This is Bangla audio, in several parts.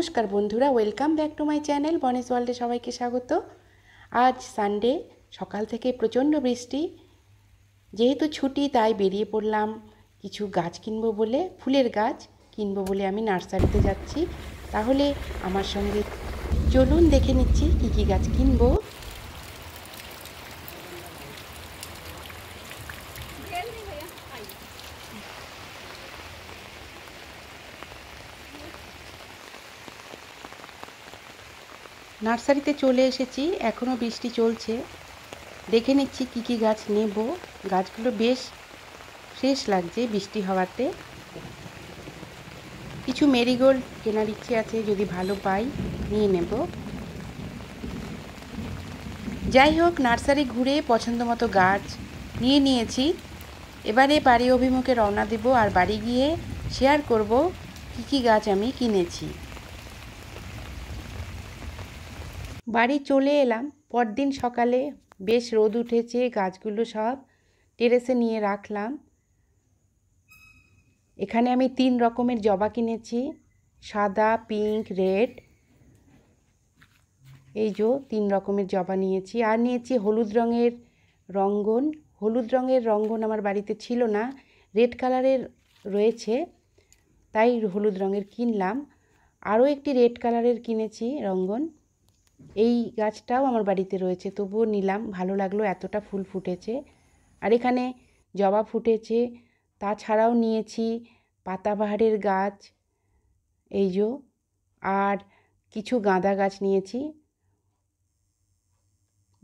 নমস্কার বন্ধুরা welcome back to my channel বনেস ওয়ার্ল্ডে সবাইকে স্বাগত আজ সানডে সকাল থেকে প্রচণ্ড বৃষ্টি যেহেতু ছুটি তাই বেরিয়ে পড়লাম কিছু গাছ কিনবো বলে ফুলের গাছ কিনব বলে আমি নার্সারিতে যাচ্ছি তাহলে আমার সঙ্গে চলুন দেখে নিচ্ছি কী কী গাছ কিনবো নার্সারিতে চলে এসেছি এখনও বৃষ্টি চলছে দেখে নিচ্ছি কি কি গাছ নেব গাছগুলো বেশ ফ্রেশ লাগছে বৃষ্টি হওয়াতে কিছু মেরিগোল্ড কেনার ইচ্ছে আছে যদি ভালো পাই নিয়ে নেব যাই হোক নার্সারি ঘুরে পছন্দ মতো গাছ নিয়ে নিয়েছি এবারে বাড়ি অভিমুখে রওনা দেব আর বাড়ি গিয়ে শেয়ার করব কি কি গাছ আমি কিনেছি বাড়ি চলে এলাম পরদিন সকালে বেশ রোদ উঠেছে গাছগুলো সব টেরেসে নিয়ে রাখলাম এখানে আমি তিন রকমের জবা কিনেছি সাদা পিঙ্ক রেড এই যো তিন রকমের জবা নিয়েছি আর নিয়েছি হলুদ রঙের রঙ্গন হলুদ রঙের রঙ্গন আমার বাড়িতে ছিল না রেড কালারের রয়েছে তাই হলুদ রঙের কিনলাম আরও একটি রেড কালারের কিনেছি রঙ্গন এই গাছটাও আমার বাড়িতে রয়েছে তবুও নিলাম ভালো লাগলো এতটা ফুল ফুটেছে আর এখানে জবা ফুটেছে তাছাড়াও নিয়েছি পাতাবাহারের গাছ এই যো আর কিছু গাঁদা গাছ নিয়েছি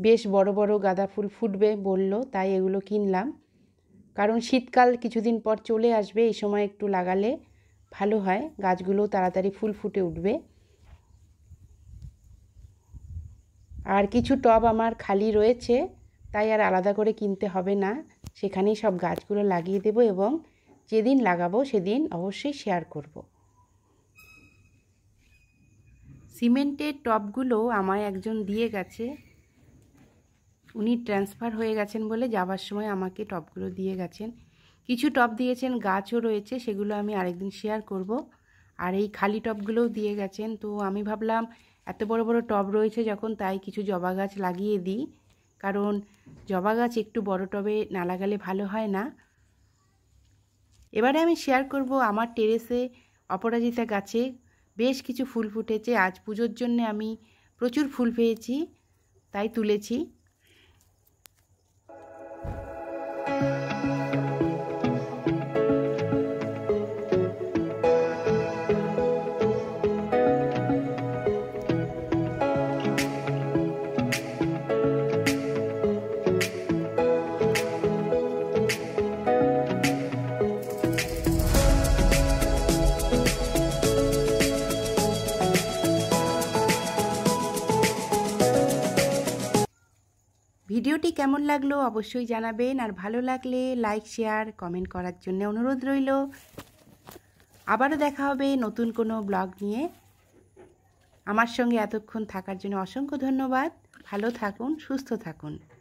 বেশ বড় বড় গাঁদা ফুল ফুটবে বলল তাই এগুলো কিনলাম কারণ শীতকাল কিছুদিন পর চলে আসবে এই সময় একটু লাগালে ভালো হয় গাছগুলো তাড়াতাড়ি ফুল ফুটে উঠবে আর কিছু টব আমার খালি রয়েছে তাই আর আলাদা করে কিনতে হবে না সেখানেই সব গাছগুলো লাগিয়ে দেব এবং যেদিন লাগাবো সেদিন অবশ্যই শেয়ার করব। সিমেন্টের টপগুলো আমায় একজন দিয়ে গেছে উনি ট্রান্সফার হয়ে গেছেন বলে যাবার সময় আমাকে টপগুলো দিয়ে গেছেন কিছু টপ দিয়েছেন গাছও রয়েছে সেগুলো আমি আরেকদিন শেয়ার করব। আর এই খালি টপগুলোও দিয়ে গেছেন তো আমি ভাবলাম এত বড় বড় টব রয়েছে যখন তাই কিছু জবা গাছ লাগিয়ে দিই কারণ জবা গাছ একটু বড় টবে না লাগালে ভালো হয় না এবারে আমি শেয়ার করব আমার টেরেসে অপরাজিতা গাছে বেশ কিছু ফুল ফুটেছে আজ পুজোর জন্য আমি প্রচুর ফুল পেয়েছি তাই তুলেছি ভিডিওটি কেমন লাগলো অবশ্যই জানাবেন আর ভালো লাগলে লাইক শেয়ার কমেন্ট করার জন্য অনুরোধ রইল আবারও দেখা হবে নতুন কোনো ব্লগ নিয়ে আমার সঙ্গে এতক্ষণ থাকার জন্য অসংখ্য ধন্যবাদ ভালো থাকুন সুস্থ থাকুন